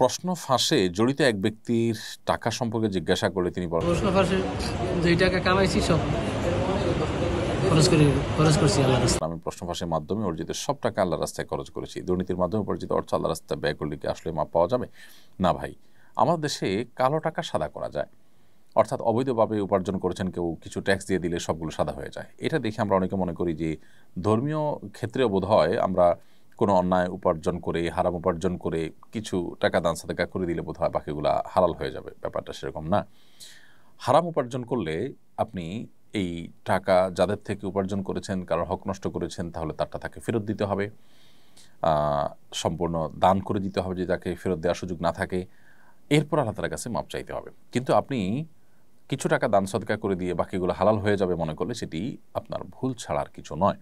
প্রশ্ন ফাঁসে জড়িত এক ব্যক্তির টাকা সম্পর্কে জিজ্ঞাসা করে তিনি বলেন প্রশ্ন ফাঁসে যেই টাকা কামাইছি সব মাধ্যমে অর্জিত সব টাকা আল্লাহ রাস্তায় খরচ করেছি দুর্নীতির মাধ্যমে অর্জিত আল্লাহ রাস্তায় আসলে মাপ পাওয়া যাবে না ভাই আমাদের দেশে কালো টাকা সাদা করা যায় অর্থাৎ অবৈধভাবে উপার্জন করেছেন কেউ কিছু ট্যাক্স দিয়ে দিলে সবগুলো সাদা হয়ে যায় এটা দেখে আমরা অনেকে মনে করি যে ধর্মীয় ক্ষেত্রে বোধ হয় আমরা কোনো অন্যায় উপার্জন করে হারাম উপার্জন করে কিছু টাকা দান সাদা করে দিলে বোধ হয় বাকিগুলা হালাল হয়ে যাবে ব্যাপারটা সেরকম না হারাম উপার্জন করলে আপনি এই টাকা যাদের থেকে উপার্জন করেছেন কারোর হক নষ্ট করেছেন তাহলে তারটা তাকে ফেরত দিতে হবে সম্পূর্ণ দান করে দিতে হবে যে তাকে ফেরত দেওয়ার সুযোগ না থাকে এরপর আল্লাহ তালার কাছে মাপ চাইতে হবে কিন্তু আপনি কিছু টাকা দান সদকা করে দিয়ে বাকিগুলো হালাল হয়ে যাবে মনে করলে সেটি আপনার ভুল ছাড়ার কিছু নয়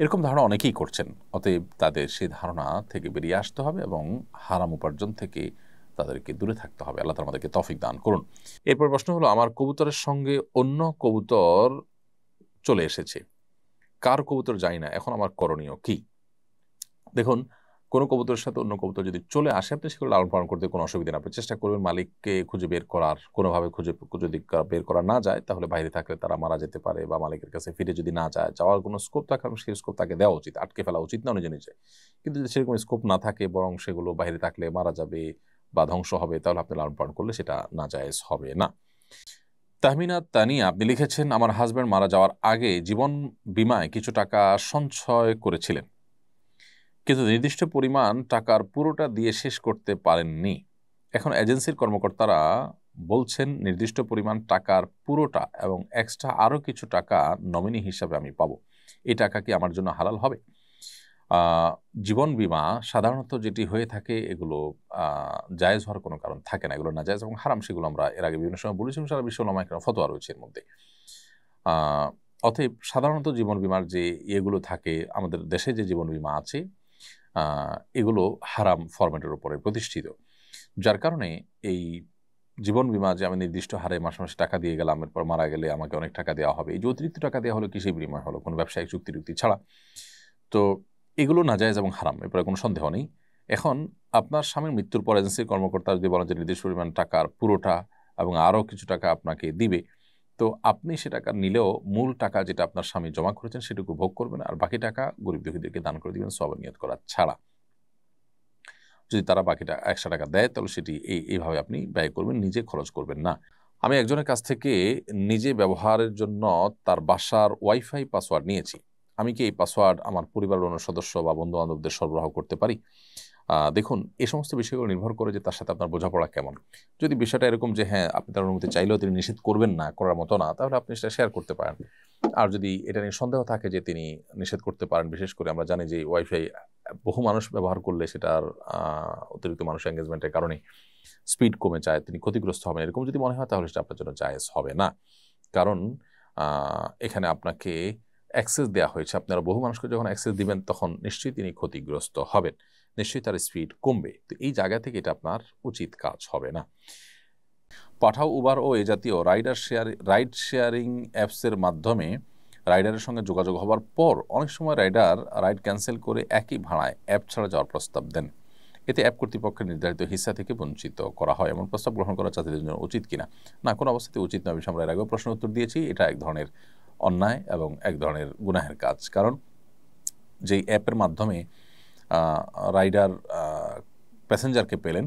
এরকম ধারণা অনেকেই করছেন অতএব তাদের সেই ধারণা থেকে বেরিয়ে আসতে হবে এবং হারাম উপার্জন থেকে তাদেরকে দূরে থাকতে হবে আল্লাহ আমাদেরকে তফিক দান করুন এরপর প্রশ্ন হলো আমার কবুতরের সঙ্গে অন্য কবুতর চলে এসেছে কার কবুতর যাই না এখন আমার করণীয় কি দেখুন কোনো কবুতরের সাথে অন্য কবুতর যদি চলে আসে আপনি সেগুলো লালন পালন করতে কোনো অসুবিধা না চেষ্টা করবেন মালিককে খুঁজে বের করার কোনোভাবে খুঁজে যদি বের করা না যায় তাহলে বাইরে থাকলে তারা মারা যেতে পারে বা মালিকের কাছে ফিরে যদি না যায় যাওয়ার কোনো স্কোপ থাকে সেই স্কোপ তাকে দেওয়া উচিত আটকে ফেলা উচিত না নিজে নিজে কিন্তু যদি সেরকম স্কোপ না থাকে বরং সেগুলো বাইরে থাকলে মারা যাবে বা ধ্বংস হবে তাহলে আপনি লালন পালন করলে সেটা না যায় হবে না তাহমিনা তানিয়া আপনি লিখেছেন আমার হাজব্যান্ড মারা যাওয়ার আগে জীবন বিমায় কিছু টাকা সঞ্চয় করেছিলেন কিন্তু নির্দিষ্ট পরিমাণ টাকার পুরোটা দিয়ে শেষ করতে পারেননি এখন এজেন্সির কর্মকর্তারা বলছেন নির্দিষ্ট পরিমাণ টাকার পুরোটা এবং এক্সট্রা আরও কিছু টাকা নমিনি হিসাবে আমি পাবো এই টাকা কি আমার জন্য হালাল হবে জীবন বিমা সাধারণত যেটি হয়ে থাকে এগুলো জায়জ হওয়ার কোনো কারণ থাকে না এগুলো না জায়জ এবং হারাম সেগুলো আমরা এর আগে বিভিন্ন সময় বলেছিলাম সারা বিশ্ব নামায় কেন ফতোয়া রয়েছে এর মধ্যে অতএব সাধারণত জীবন বিমার যে ইয়েগুলো থাকে আমাদের দেশে যে জীবন বিমা আছে এগুলো হারাম ফরম্যাটের উপরে প্রতিষ্ঠিত যার কারণে এই জীবন বিমা যে আমি নির্দিষ্ট হারে মাসে মাসে টাকা দিয়ে গেলাম এরপর মারা গেলে আমাকে অনেক টাকা দেওয়া হবে এই যে অতিরিক্ত টাকা দেওয়া হলো কৃষি বিনিময় হলো কোনো ব্যবসায়িক চুক্তি টুক্তি ছাড়া তো এগুলো না যায় এবং হারাম এরপরে কোনো সন্দেহ নেই এখন আপনার স্বামীর মৃত্যুর পর এজেন্সির কর্মকর্তা যদি বলেন যে নির্দিষ্ট পরিমাণ টাকার পুরোটা এবং আরও কিছু টাকা আপনাকে দিবে তো আপনি সে টাকা নিলেও মূল টাকা যেটা আপনার স্বামী জমা করেছেন সেটুকু ভোগ করবেন আর বাকি টাকা গরিব দুঃখীদেরকে দান করে দেবেন সব নিয়ত করা ছাড়া যদি তারা বাকিটা একশো টাকা দেয় তাহলে সেটি এই এইভাবে আপনি ব্যয় করবেন নিজে খরচ করবেন না আমি একজনের কাছ থেকে নিজে ব্যবহারের জন্য তার বাসার ওয়াইফাই পাসওয়ার্ড নিয়েছি আমি কি এই পাসওয়ার্ড আমার পরিবারের অন্য সদস্য বা বন্ধু বান্ধবদের সরবরাহ করতে পারি দেখুন এ সমস্ত বিষয়গুলো নির্ভর করে যে তার সাথে আপনার বোঝাপড়া কেমন যদি বিষয়টা এরকম যে হ্যাঁ আপনি তার অনুমতি চাইলেও তিনি নিষেধ করবেন না করার মতো না তাহলে আপনি সেটা শেয়ার করতে পারেন আর যদি এটা নিয়ে সন্দেহ থাকে যে তিনি নিষেধ করতে পারেন বিশেষ করে আমরা জানি যে ওয়াইফাই বহু মানুষ ব্যবহার করলে সেটার অতিরিক্ত মানুষ এঙ্গেজমেন্টের কারণে স্পিড কমে যায় তিনি ক্ষতিগ্রস্ত হবেন এরকম যদি মনে হয় তাহলে সেটা আপনার জন্য জায়েজ হবে না কারণ এখানে আপনাকে অ্যাক্সেস দেওয়া হয়েছে আপনারা বহু মানুষকে যখন অ্যাক্সেস দিবেন তখন নিশ্চয়ই তিনি ক্ষতিগ্রস্ত হবেন নিশ্চয়ই তার স্পিড কমবে তো এই জায়গা থেকে এটা আপনার উচিত কাজ হবে না পাঠাও উবার ও এ জাতীয় রাইডার শেয়ার রাইড শেয়ারিং অ্যাপসের মাধ্যমে রাইডারের সঙ্গে যোগাযোগ হবার পর অনেক সময় রাইডার রাইড ক্যান্সেল করে একই ভাড়ায় অ্যাপ ছাড়া যাওয়ার প্রস্তাব দেন এতে অ্যাপ কর্তৃপক্ষের নির্ধারিত হিসা থেকে বঞ্চিত করা হয় এমন প্রস্তাব গ্রহণ করা যাত্রীদের জন্য উচিত কিনা না কোনো অবস্থাতে উচিত নয় বিষয়ে আমরা এর আগেও প্রশ্ন উত্তর দিয়েছি এটা এক ধরনের অন্যায় এবং এক ধরনের গুনাহের কাজ কারণ যেই অ্যাপের মাধ্যমে রাইডার প্যাসেঞ্জারকে পেলেন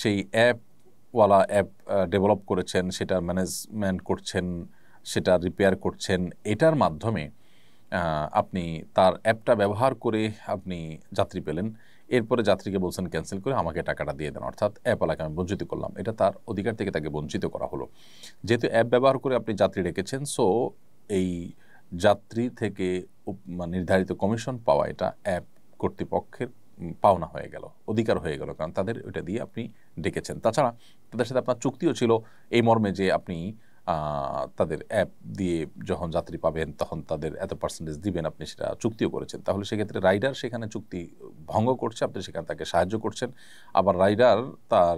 সেই অ্যাপওয়ালা অ্যাপ ডেভেলপ করেছেন সেটা ম্যানেজমেন্ট করছেন সেটা রিপেয়ার করছেন এটার মাধ্যমে আপনি তার অ্যাপটা ব্যবহার করে আপনি যাত্রী পেলেন এরপরে যাত্রীকে বলছেন ক্যান্সেল করে আমাকে টাকাটা দিয়ে দেন অর্থাৎ অ্যাপওয়ালাকে আমি বঞ্চিত করলাম এটা তার অধিকার থেকে তাকে বঞ্চিত করা হলো যেহেতু অ্যাপ ব্যবহার করে আপনি যাত্রী রেখেছেন সো এই যাত্রী থেকে নির্ধারিত কমিশন পাওয়া এটা অ্যাপ কর্তৃপক্ষের পাওনা হয়ে গেল অধিকার হয়ে গেল কারণ তাদের ওইটা দিয়ে আপনি ডেকেছেন তাছাড়া তাদের সাথে আপনার চুক্তিও ছিল এই মর্মে যে আপনি তাদের অ্যাপ দিয়ে যখন যাত্রী পাবেন তখন তাদের এত পার্সেন্টেজ দিবেন আপনি সেটা চুক্তিও করেছেন তাহলে সেক্ষেত্রে রাইডার সেখানে চুক্তি ভঙ্গ করছে আপনি সেখানে তাকে সাহায্য করছেন আবার রাইডার তার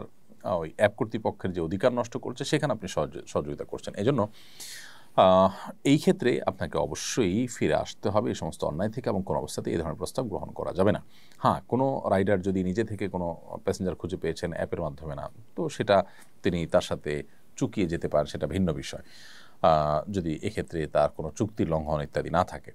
ওই অ্যাপ কর্তৃপক্ষের যে অধিকার নষ্ট করছে সেখানে আপনি সহযোগিতা করছেন এজন্য এই ক্ষেত্রে আপনাকে অবশ্যই ফিরে আসতে হবে এই সমস্ত অন্যায় থেকে এবং কোনো অবস্থাতে এই ধরনের প্রস্তাব গ্রহণ করা যাবে না হ্যাঁ কোনো রাইডার যদি নিজে থেকে কোনো প্যাসেঞ্জার খুঁজে পেয়েছেন অ্যাপের মাধ্যমে না তো সেটা তিনি তার সাথে চুকিয়ে যেতে পারেন সেটা ভিন্ন বিষয় যদি এক্ষেত্রে তার কোনো চুক্তি লঙ্ঘন ইত্যাদি না থাকে